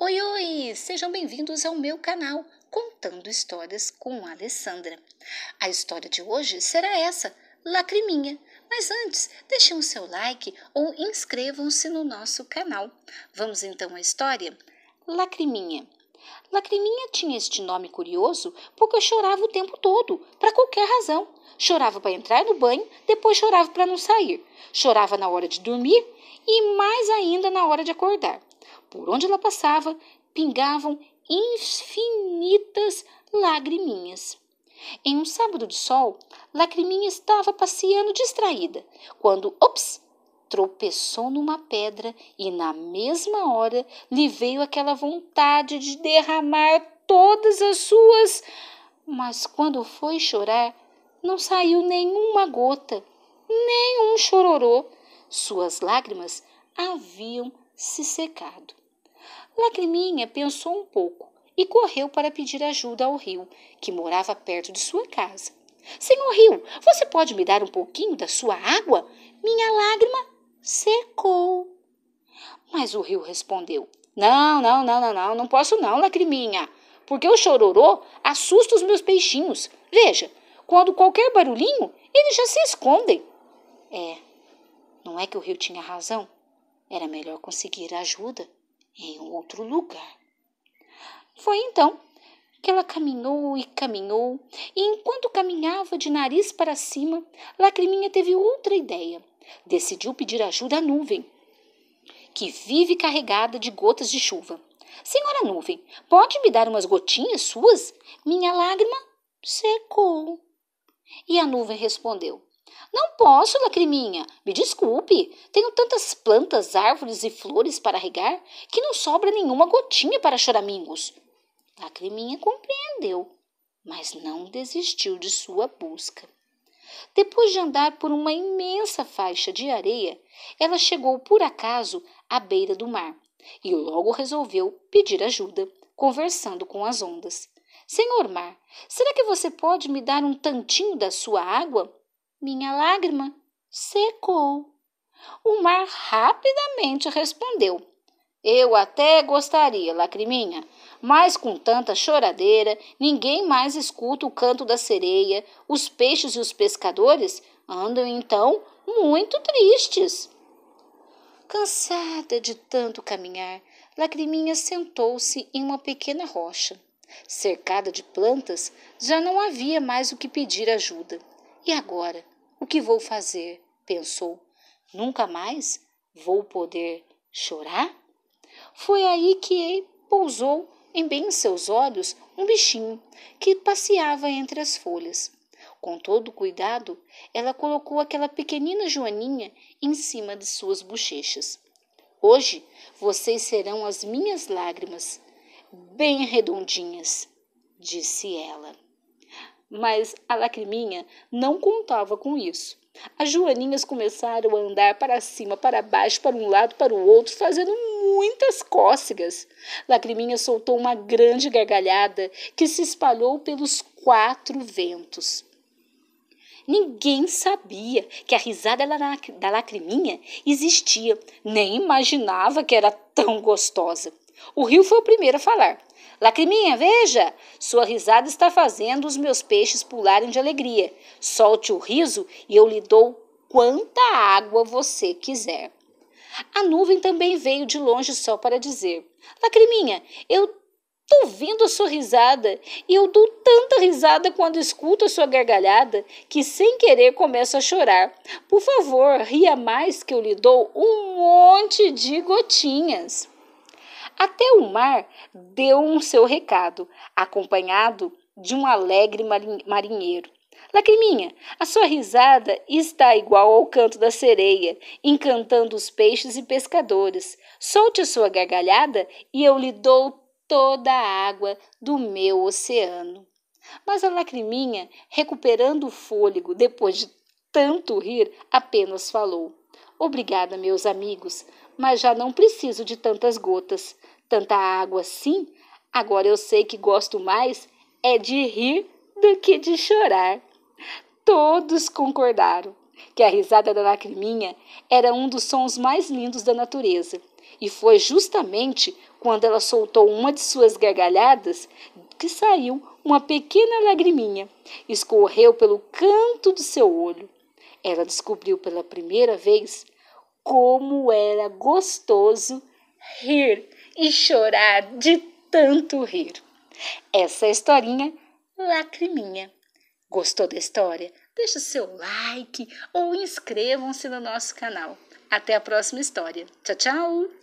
Oi, oi! Sejam bem-vindos ao meu canal Contando Histórias com a Alessandra. A história de hoje será essa, Lacriminha. Mas antes, deixem o seu like ou inscrevam-se no nosso canal. Vamos então à história? Lacriminha. Lacriminha tinha este nome curioso porque eu chorava o tempo todo, para qualquer razão. Chorava para entrar no banho, depois chorava para não sair. Chorava na hora de dormir e mais ainda na hora de acordar. Por onde ela passava, pingavam infinitas lagriminhas. Em um sábado de sol, Lacriminha estava passeando distraída, quando, ops, tropeçou numa pedra e na mesma hora lhe veio aquela vontade de derramar todas as suas. Mas quando foi chorar, não saiu nenhuma gota, nem um chororô. Suas lágrimas haviam se secado. Lacriminha pensou um pouco e correu para pedir ajuda ao rio, que morava perto de sua casa. Senhor rio, você pode me dar um pouquinho da sua água? Minha lágrima secou. Mas o rio respondeu: Não, não, não, não, não, não posso não, lagriminha, porque o chororô assusta os meus peixinhos. Veja, quando qualquer barulhinho, eles já se escondem. É, não é que o rio tinha razão? Era melhor conseguir ajuda em outro lugar. Foi então que ela caminhou e caminhou, e enquanto caminhava de nariz para cima, Lacriminha teve outra ideia. Decidiu pedir ajuda à nuvem, que vive carregada de gotas de chuva. Senhora nuvem, pode me dar umas gotinhas suas? Minha lágrima secou. E a nuvem respondeu: não posso, lacriminha. Me desculpe. Tenho tantas plantas, árvores e flores para regar que não sobra nenhuma gotinha para choramingos. Lacriminha compreendeu, mas não desistiu de sua busca. Depois de andar por uma imensa faixa de areia, ela chegou por acaso à beira do mar e logo resolveu pedir ajuda, conversando com as ondas. Senhor mar, será que você pode me dar um tantinho da sua água? Minha lágrima secou. O mar rapidamente respondeu: Eu até gostaria, lacriminha, mas com tanta choradeira, ninguém mais escuta o canto da sereia. Os peixes e os pescadores andam então muito tristes. Cansada de tanto caminhar, Lacriminha sentou-se em uma pequena rocha. Cercada de plantas, já não havia mais o que pedir ajuda. E agora? O que vou fazer? pensou. Nunca mais vou poder chorar? Foi aí que pousou em bem seus olhos um bichinho que passeava entre as folhas. Com todo cuidado, ela colocou aquela pequenina joaninha em cima de suas bochechas. Hoje vocês serão as minhas lágrimas, bem redondinhas, disse ela. Mas a lacriminha não contava com isso. As joaninhas começaram a andar para cima, para baixo, para um lado, para o outro, fazendo muitas cócegas. Lacriminha soltou uma grande gargalhada que se espalhou pelos quatro ventos. Ninguém sabia que a risada da lacriminha existia, nem imaginava que era tão gostosa. O rio foi o primeiro a falar. Lacriminha, veja! Sua risada está fazendo os meus peixes pularem de alegria. Solte o riso e eu lhe dou quanta água você quiser. A nuvem também veio de longe só para dizer: Lacriminha, eu tô ouvindo a sua risada e eu dou tanta risada quando escuto a sua gargalhada que sem querer começo a chorar. Por favor, ria mais que eu lhe dou um monte de gotinhas. Até o mar deu um seu recado, acompanhado de um alegre marinheiro. Lacriminha, a sua risada está igual ao canto da sereia, encantando os peixes e pescadores. Solte a sua gargalhada e eu lhe dou toda a água do meu oceano. Mas a Lacriminha, recuperando o fôlego depois de tanto rir, apenas falou: Obrigada, meus amigos, mas já não preciso de tantas gotas. Tanta água sim, agora eu sei que gosto mais é de rir do que de chorar. Todos concordaram que a risada da lacriminha era um dos sons mais lindos da natureza, e foi justamente quando ela soltou uma de suas gargalhadas que saiu uma pequena lagriminha, escorreu pelo canto do seu olho ela descobriu pela primeira vez como era gostoso rir e chorar de tanto rir. Essa é a historinha Lacriminha. Gostou da história? Deixe seu like ou inscrevam-se no nosso canal. Até a próxima história. Tchau, tchau!